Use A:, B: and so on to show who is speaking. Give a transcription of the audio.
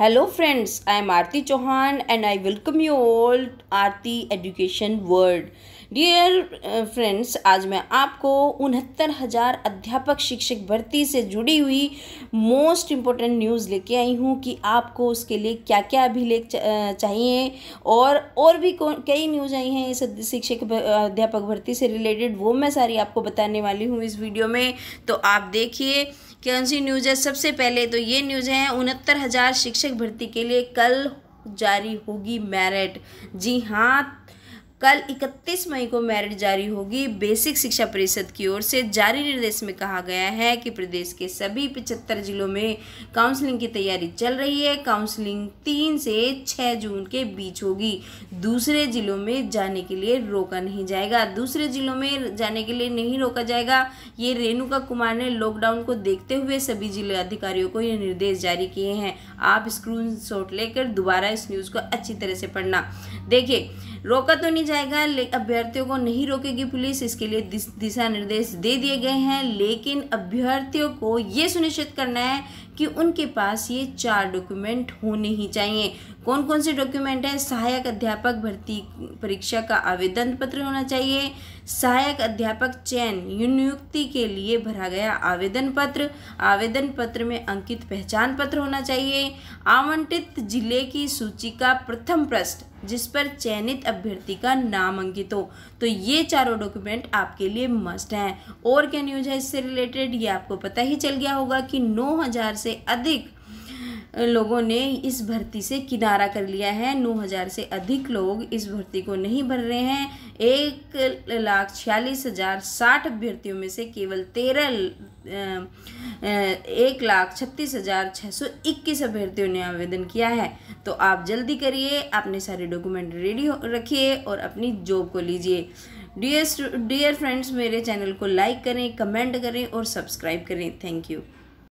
A: Hello friends, I am Aarti Chauhan and I welcome you all Aarti Education World. Dear friends uh, आज मैं आपको उनहत्तर हज़ार अध्यापक शिक्षक भर्ती से जुड़ी हुई मोस्ट इम्पोर्टेंट न्यूज़ लेके आई हूँ कि आपको उसके लिए क्या क्या अभिलेख चाहिए और और भी कई न्यूज़ आई हैं इस शिक्षक अध्यापक भर्ती से रिलेटेड वो मैं सारी आपको बताने वाली हूँ इस वीडियो में तो आप देखिए कौन सी न्यूज़ है सबसे पहले तो ये न्यूज़ है उनहत्तर हज़ार शिक्षक भर्ती के लिए कल जारी होगी मेरिट जी हाँ कल 31 मई को मेरिट जारी होगी बेसिक शिक्षा परिषद की ओर से जारी निर्देश में कहा गया है कि प्रदेश के सभी पिचहत्तर जिलों में काउंसलिंग की तैयारी चल रही है काउंसलिंग तीन से छः जून के बीच होगी दूसरे जिलों में जाने के लिए रोका नहीं जाएगा दूसरे जिलों में जाने के लिए नहीं रोका जाएगा ये रेणुका कुमार ने लॉकडाउन को देखते हुए सभी जिले अधिकारियों को ये निर्देश जारी किए हैं आप स्क्रीन लेकर दोबारा इस न्यूज़ को अच्छी तरह से पढ़ना देखिए रोका तो नहीं जाएगा अभ्यर्थियों को नहीं रोकेगी पुलिस इसके लिए दिशा निर्देश दे दिए गए हैं लेकिन अभ्यर्थियों को ये सुनिश्चित करना है कि उनके पास ये चार डॉक्यूमेंट होने ही चाहिए कौन कौन से डॉक्यूमेंट है सहायक अध्यापक भर्ती परीक्षा का आवेदन पत्र होना चाहिए सहायक अध्यापक चयन नियुक्ति के लिए भरा गया आवेदन पत्र आवेदन पत्र में अंकित पहचान पत्र होना चाहिए आवंटित जिले की सूची का प्रथम पृष्ठ जिस पर चयनित अभ्यर्थी का नाम अंकित हो तो ये चारों डॉक्यूमेंट आपके लिए मस्ट हैं और क्या न्यूज है इससे रिलेटेड ये आपको पता ही चल गया होगा कि 9000 से अधिक लोगों ने इस भर्ती से किनारा कर लिया है 9000 से अधिक लोग इस भर्ती को नहीं भर रहे हैं एक लाख छियालीस हज़ार साठ अभ्यर्थियों में से केवल तेरह एक लाख छत्तीस हज़ार छः सौ इक्कीस अभ्यर्थियों ने आवेदन किया है तो आप जल्दी करिए अपने सारे डॉक्यूमेंट रेडी रखिए और अपनी जॉब को लीजिए डियर डियर फ्रेंड्स मेरे चैनल को लाइक करें कमेंट करें और सब्सक्राइब करें थैंक यू